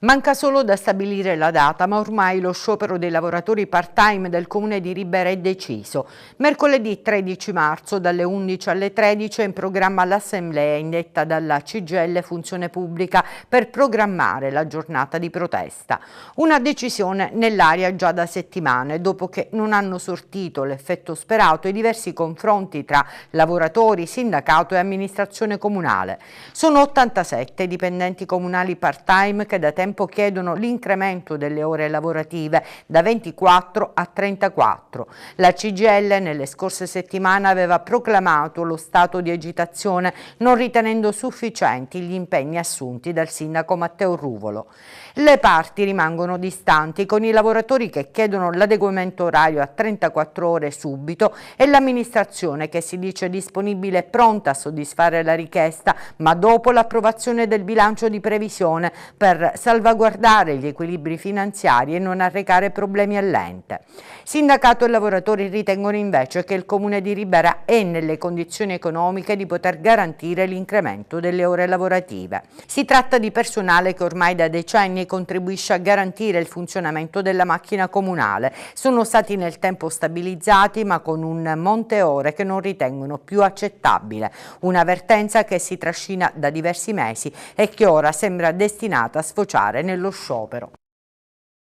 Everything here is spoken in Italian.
Manca solo da stabilire la data, ma ormai lo sciopero dei lavoratori part-time del comune di Ribera è deciso. Mercoledì 13 marzo dalle 11 alle 13 è in programma l'assemblea indetta dalla CGL Funzione Pubblica per programmare la giornata di protesta. Una decisione nell'aria già da settimane, dopo che non hanno sortito l'effetto sperato i diversi confronti tra lavoratori, sindacato e amministrazione comunale. Sono 87 dipendenti comunali part-time che da tempo tempo chiedono l'incremento delle ore lavorative da 24 a 34. La CGL nelle scorse settimane aveva proclamato lo stato di agitazione non ritenendo sufficienti gli impegni assunti dal sindaco Matteo Ruvolo. Le parti rimangono distanti con i lavoratori che chiedono l'adeguamento orario a 34 ore subito e l'amministrazione che si dice disponibile e pronta a soddisfare la richiesta ma dopo l'approvazione del bilancio di previsione per salvaguardare salvaguardare gli equilibri finanziari e non arrecare problemi all'ente. Sindacato e lavoratori ritengono invece che il Comune di Ribera è nelle condizioni economiche di poter garantire l'incremento delle ore lavorative. Si tratta di personale che ormai da decenni contribuisce a garantire il funzionamento della macchina comunale. Sono stati nel tempo stabilizzati ma con un monte ore che non ritengono più accettabile. Un'avvertenza che si trascina da diversi mesi e che ora sembra destinata a sfociare partecipare nello sciopero.